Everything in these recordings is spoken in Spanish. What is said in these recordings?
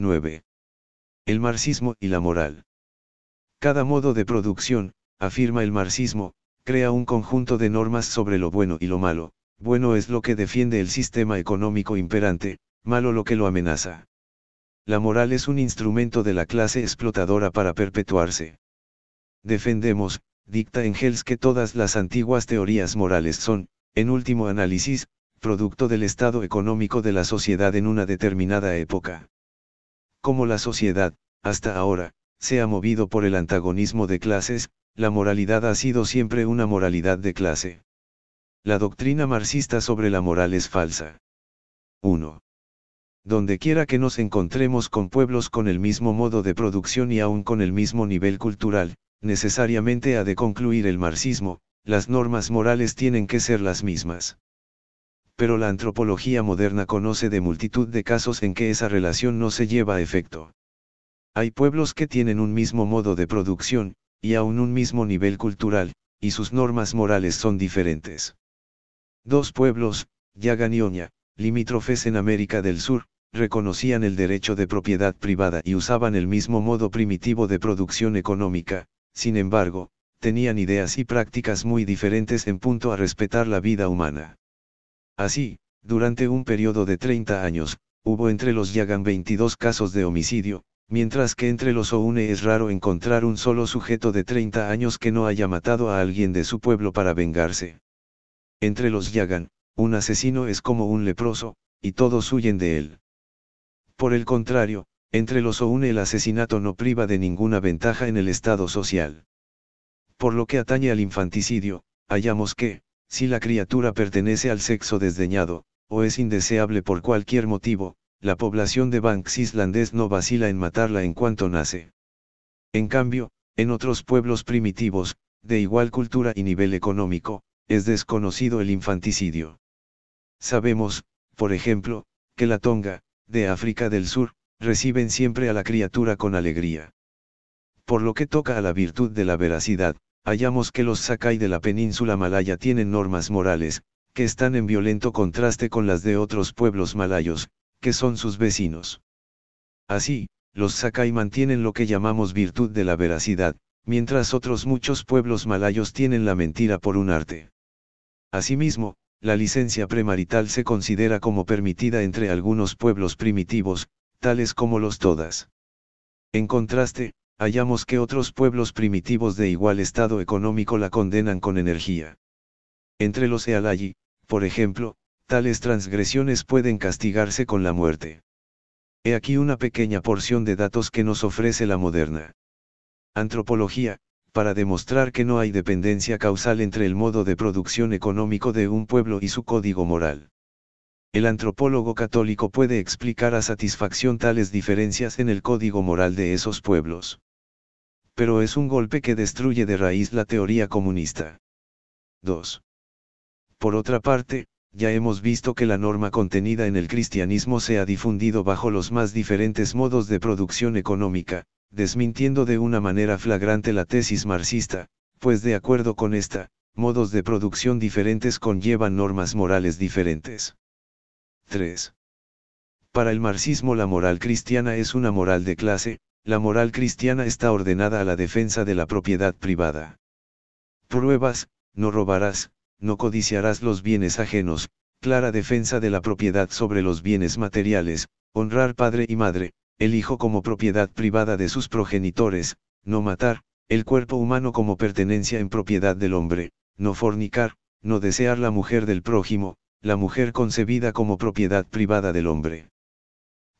9. El marxismo y la moral. Cada modo de producción, afirma el marxismo, crea un conjunto de normas sobre lo bueno y lo malo, bueno es lo que defiende el sistema económico imperante, malo lo que lo amenaza. La moral es un instrumento de la clase explotadora para perpetuarse. Defendemos, dicta Engels que todas las antiguas teorías morales son, en último análisis, producto del estado económico de la sociedad en una determinada época como la sociedad, hasta ahora, se ha movido por el antagonismo de clases, la moralidad ha sido siempre una moralidad de clase. La doctrina marxista sobre la moral es falsa. 1. Donde quiera que nos encontremos con pueblos con el mismo modo de producción y aún con el mismo nivel cultural, necesariamente ha de concluir el marxismo, las normas morales tienen que ser las mismas pero la antropología moderna conoce de multitud de casos en que esa relación no se lleva a efecto. Hay pueblos que tienen un mismo modo de producción, y aún un mismo nivel cultural, y sus normas morales son diferentes. Dos pueblos, Yagan y limítrofes en América del Sur, reconocían el derecho de propiedad privada y usaban el mismo modo primitivo de producción económica, sin embargo, tenían ideas y prácticas muy diferentes en punto a respetar la vida humana. Así, durante un periodo de 30 años, hubo entre los Yagan 22 casos de homicidio, mientras que entre los Oune es raro encontrar un solo sujeto de 30 años que no haya matado a alguien de su pueblo para vengarse. Entre los Yagan, un asesino es como un leproso, y todos huyen de él. Por el contrario, entre los Oune el asesinato no priva de ninguna ventaja en el estado social. Por lo que atañe al infanticidio, hallamos que, si la criatura pertenece al sexo desdeñado, o es indeseable por cualquier motivo, la población de Banks islandés no vacila en matarla en cuanto nace. En cambio, en otros pueblos primitivos, de igual cultura y nivel económico, es desconocido el infanticidio. Sabemos, por ejemplo, que la Tonga, de África del Sur, reciben siempre a la criatura con alegría. Por lo que toca a la virtud de la veracidad, hallamos que los Sakai de la península malaya tienen normas morales, que están en violento contraste con las de otros pueblos malayos, que son sus vecinos. Así, los Sakai mantienen lo que llamamos virtud de la veracidad, mientras otros muchos pueblos malayos tienen la mentira por un arte. Asimismo, la licencia premarital se considera como permitida entre algunos pueblos primitivos, tales como los todas. En contraste, hallamos que otros pueblos primitivos de igual estado económico la condenan con energía. Entre los Ealayi, por ejemplo, tales transgresiones pueden castigarse con la muerte. He aquí una pequeña porción de datos que nos ofrece la moderna antropología, para demostrar que no hay dependencia causal entre el modo de producción económico de un pueblo y su código moral. El antropólogo católico puede explicar a satisfacción tales diferencias en el código moral de esos pueblos pero es un golpe que destruye de raíz la teoría comunista. 2. Por otra parte, ya hemos visto que la norma contenida en el cristianismo se ha difundido bajo los más diferentes modos de producción económica, desmintiendo de una manera flagrante la tesis marxista, pues de acuerdo con esta, modos de producción diferentes conllevan normas morales diferentes. 3. Para el marxismo la moral cristiana es una moral de clase, la moral cristiana está ordenada a la defensa de la propiedad privada. Pruebas, no robarás, no codiciarás los bienes ajenos, clara defensa de la propiedad sobre los bienes materiales, honrar padre y madre, el hijo como propiedad privada de sus progenitores, no matar, el cuerpo humano como pertenencia en propiedad del hombre, no fornicar, no desear la mujer del prójimo, la mujer concebida como propiedad privada del hombre.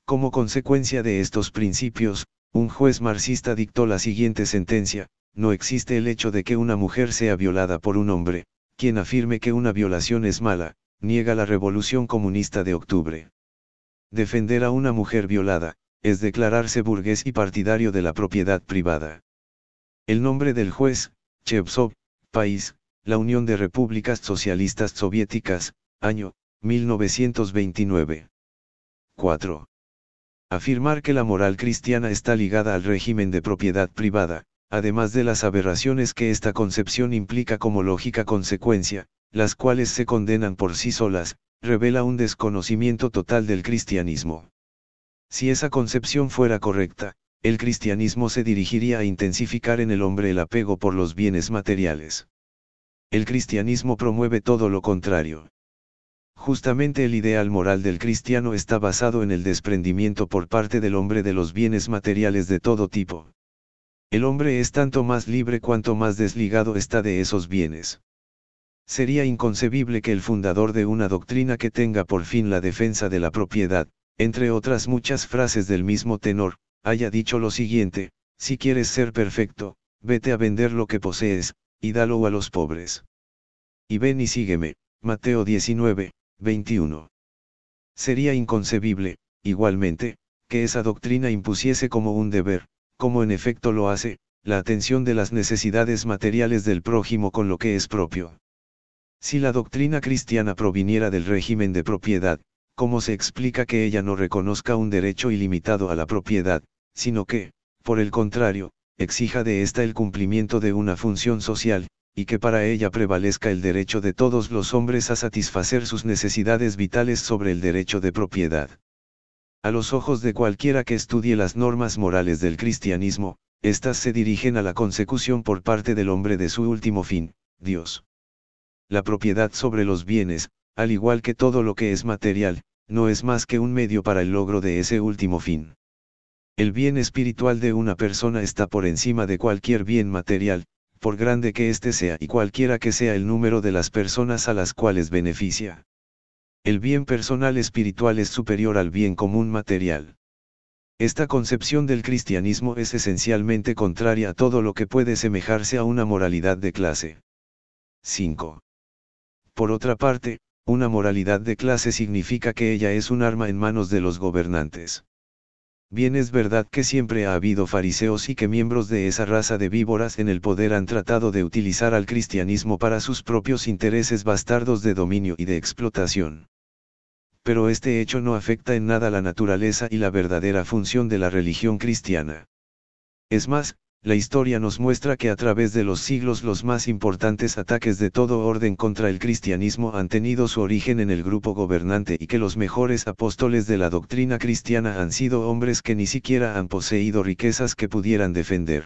Como consecuencia de estos principios, un juez marxista dictó la siguiente sentencia, no existe el hecho de que una mujer sea violada por un hombre, quien afirme que una violación es mala, niega la revolución comunista de octubre. Defender a una mujer violada, es declararse burgués y partidario de la propiedad privada. El nombre del juez, Chebsov, país, la Unión de Repúblicas Socialistas Soviéticas, año, 1929. 4. Afirmar que la moral cristiana está ligada al régimen de propiedad privada, además de las aberraciones que esta concepción implica como lógica consecuencia, las cuales se condenan por sí solas, revela un desconocimiento total del cristianismo. Si esa concepción fuera correcta, el cristianismo se dirigiría a intensificar en el hombre el apego por los bienes materiales. El cristianismo promueve todo lo contrario. Justamente el ideal moral del cristiano está basado en el desprendimiento por parte del hombre de los bienes materiales de todo tipo. El hombre es tanto más libre cuanto más desligado está de esos bienes. Sería inconcebible que el fundador de una doctrina que tenga por fin la defensa de la propiedad, entre otras muchas frases del mismo tenor, haya dicho lo siguiente, si quieres ser perfecto, vete a vender lo que posees, y dalo a los pobres. Y ven y sígueme, Mateo 19, 21. Sería inconcebible, igualmente, que esa doctrina impusiese como un deber, como en efecto lo hace, la atención de las necesidades materiales del prójimo con lo que es propio. Si la doctrina cristiana proviniera del régimen de propiedad, ¿cómo se explica que ella no reconozca un derecho ilimitado a la propiedad, sino que, por el contrario, exija de ésta el cumplimiento de una función social, y que para ella prevalezca el derecho de todos los hombres a satisfacer sus necesidades vitales sobre el derecho de propiedad. A los ojos de cualquiera que estudie las normas morales del cristianismo, éstas se dirigen a la consecución por parte del hombre de su último fin, Dios. La propiedad sobre los bienes, al igual que todo lo que es material, no es más que un medio para el logro de ese último fin. El bien espiritual de una persona está por encima de cualquier bien material, por grande que éste sea y cualquiera que sea el número de las personas a las cuales beneficia. El bien personal espiritual es superior al bien común material. Esta concepción del cristianismo es esencialmente contraria a todo lo que puede semejarse a una moralidad de clase. 5. Por otra parte, una moralidad de clase significa que ella es un arma en manos de los gobernantes. Bien es verdad que siempre ha habido fariseos y que miembros de esa raza de víboras en el poder han tratado de utilizar al cristianismo para sus propios intereses bastardos de dominio y de explotación. Pero este hecho no afecta en nada la naturaleza y la verdadera función de la religión cristiana. Es más, la historia nos muestra que a través de los siglos los más importantes ataques de todo orden contra el cristianismo han tenido su origen en el grupo gobernante y que los mejores apóstoles de la doctrina cristiana han sido hombres que ni siquiera han poseído riquezas que pudieran defender.